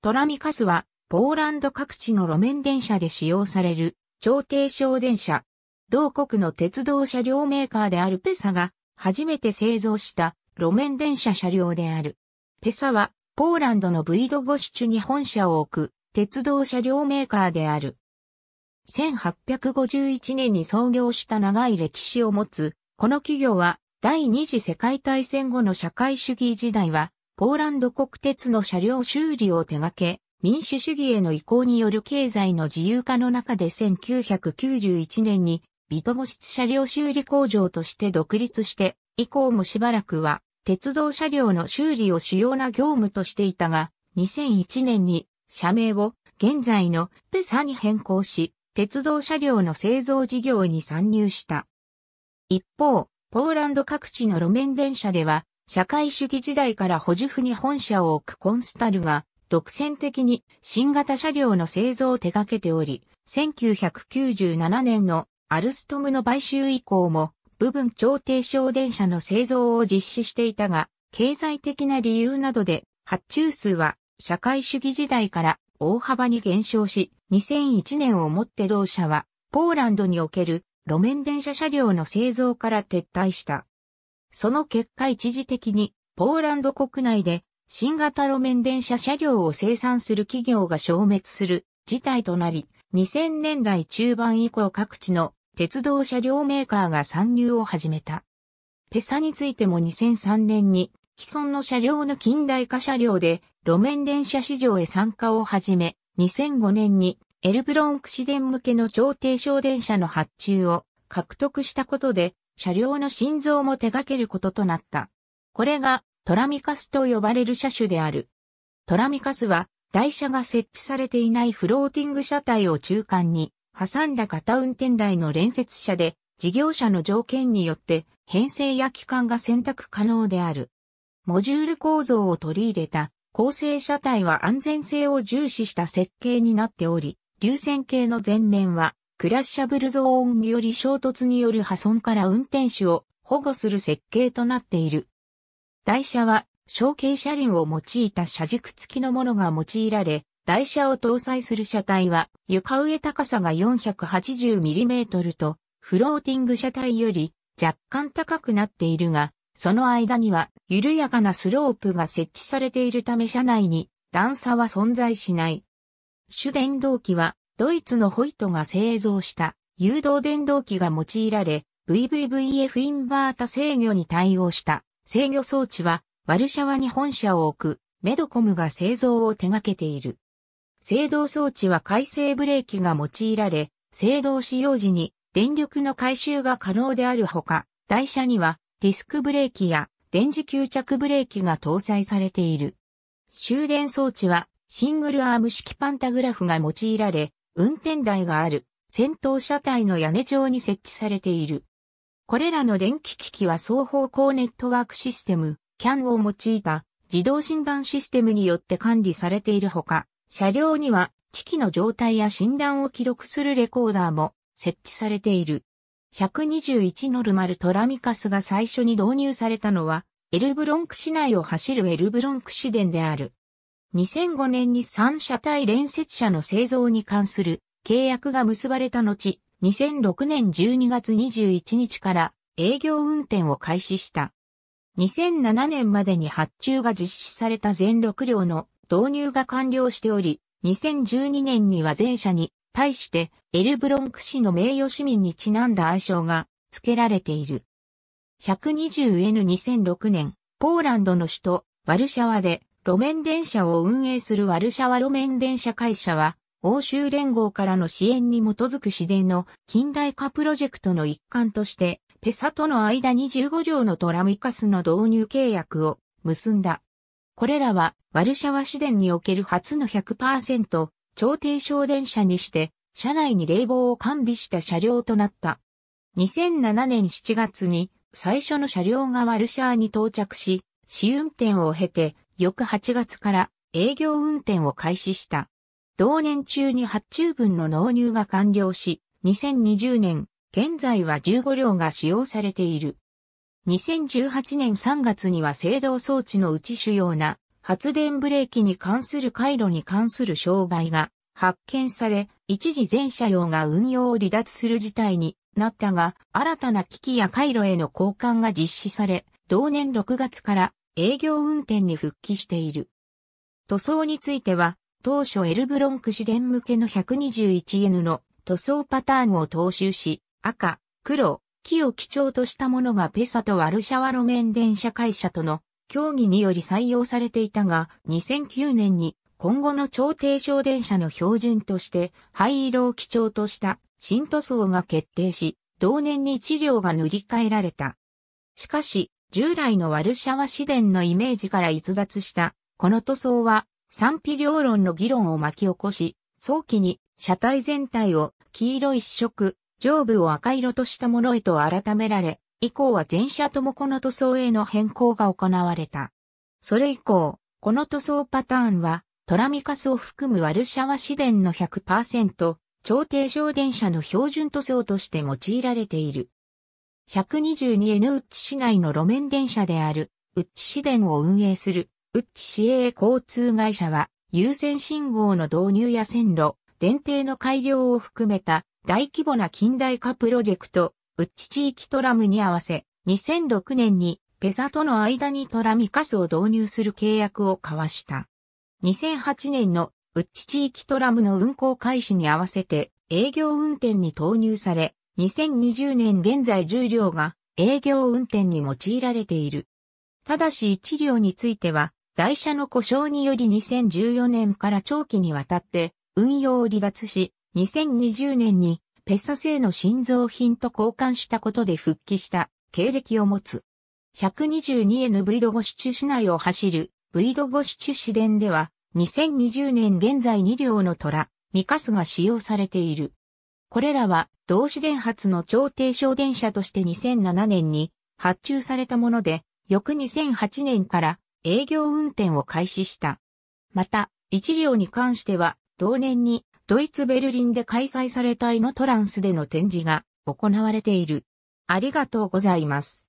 トラミカスは、ポーランド各地の路面電車で使用される、超低小電車。同国の鉄道車両メーカーであるペサが、初めて製造した路面電車車両である。ペサは、ポーランドのブイドゴシュチュに本社を置く、鉄道車両メーカーである。1851年に創業した長い歴史を持つ、この企業は、第二次世界大戦後の社会主義時代は、ポーランド国鉄の車両修理を手掛け、民主主義への移行による経済の自由化の中で1991年にビトモシツ車両修理工場として独立して、以降もしばらくは鉄道車両の修理を主要な業務としていたが、2001年に社名を現在のペサに変更し、鉄道車両の製造事業に参入した。一方、ポーランド各地の路面電車では、社会主義時代から補助府に本社を置くコンスタルが、独占的に新型車両の製造を手掛けており、1997年のアルストムの買収以降も、部分超低省電車の製造を実施していたが、経済的な理由などで、発注数は社会主義時代から大幅に減少し、2001年をもって同社は、ポーランドにおける路面電車車両の製造から撤退した。その結果一時的にポーランド国内で新型路面電車車両を生産する企業が消滅する事態となり、2000年代中盤以降各地の鉄道車両メーカーが参入を始めた。ペサについても2003年に既存の車両の近代化車両で路面電車市場へ参加を始め、2005年にエルブロンク市電向けの超低床電車の発注を獲得したことで車両の心臓も手掛けることとなった。これがトラミカスと呼ばれる車種である。トラミカスは台車が設置されていないフローティング車体を中間に挟んだ型運転台の連接車で事業者の条件によって編成や期間が選択可能である。モジュール構造を取り入れた構成車体は安全性を重視した設計になっており、流線形の前面はクラッシャブルゾーンにより衝突による破損から運転手を保護する設計となっている。台車は、小径車輪を用いた車軸付きのものが用いられ、台車を搭載する車体は床上高さが 480mm とフローティング車体より若干高くなっているが、その間には緩やかなスロープが設置されているため車内に段差は存在しない。主電動機はドイツのホイトが製造した誘導電動機が用いられ、VVVF インバータ制御に対応した制御装置は、ワルシャワに本社を置く、メドコムが製造を手掛けている。制動装置は回生ブレーキが用いられ、制動使用時に電力の回収が可能であるほか、台車にはディスクブレーキや電磁吸着ブレーキが搭載されている。終電装置はシングルアーム式パンタグラフが用いられ、運転台がある、先頭車体の屋根上に設置されている。これらの電気機器は双方向ネットワークシステム、CAN を用いた自動診断システムによって管理されているほか、車両には機器の状態や診断を記録するレコーダーも設置されている。121ノルマルトラミカスが最初に導入されたのは、エルブロンク市内を走るエルブロンク市電である。2005年に三車体連接車の製造に関する契約が結ばれた後、2006年12月21日から営業運転を開始した。2007年までに発注が実施された全6両の導入が完了しており、2012年には全車に対してエルブロンク市の名誉市民にちなんだ愛称が付けられている。120N2006 年、ポーランドの首都ワルシャワで路面電車を運営するワルシャワ路面電車会社は、欧州連合からの支援に基づく市電の近代化プロジェクトの一環として、ペサとの間に15両のトラミカスの導入契約を結んだ。これらは、ワルシャワ市電における初の100%、超低床電車にして、車内に冷房を完備した車両となった。2007年7月に、最初の車両がワルシャワに到着し、試運転を経て、翌8月から営業運転を開始した。同年中に発注分の納入が完了し、2020年、現在は15両が使用されている。2018年3月には制動装置のうち主要な発電ブレーキに関する回路に関する障害が発見され、一時全車両が運用を離脱する事態になったが、新たな機器や回路への交換が実施され、同年6月から営業運転に復帰している。塗装については、当初エルブロンク市電向けの 121N の塗装パターンを踏襲し、赤、黒、木を基調としたものがペサとワルシャワ路面電車会社との協議により採用されていたが、2009年に今後の超低床電車の標準として灰色を基調とした新塗装が決定し、同年に治療が塗り替えられた。しかし、従来のワルシャワ市電のイメージから逸脱した、この塗装は賛否両論の議論を巻き起こし、早期に車体全体を黄色一色、上部を赤色としたものへと改められ、以降は全車ともこの塗装への変更が行われた。それ以降、この塗装パターンは、トラミカスを含むワルシャワ市電の100%、超低省電車の標準塗装として用いられている。122N ウッチ市内の路面電車である、ウッチ市電を運営する、ウッチ市営交通会社は、優先信号の導入や線路、電停の改良を含めた大規模な近代化プロジェクト、ウッチ地域トラムに合わせ、2006年にペサとの間にトラミカスを導入する契約を交わした。2008年のウッチ地域トラムの運行開始に合わせて営業運転に投入され、2020年現在10両が営業運転に用いられている。ただし1両については、台車の故障により2014年から長期にわたって運用を離脱し、2020年にペサ製の新造品と交換したことで復帰した経歴を持つ。122N V ドゴシチュ市内を走る V ドゴシチュ市電では2020年現在2両の虎、ミカスが使用されている。これらは同市電発の超低床電車として2007年に発注されたもので、翌2008年から営業運転を開始した。また、一両に関しては、同年にドイツベルリンで開催されたイノトランスでの展示が行われている。ありがとうございます。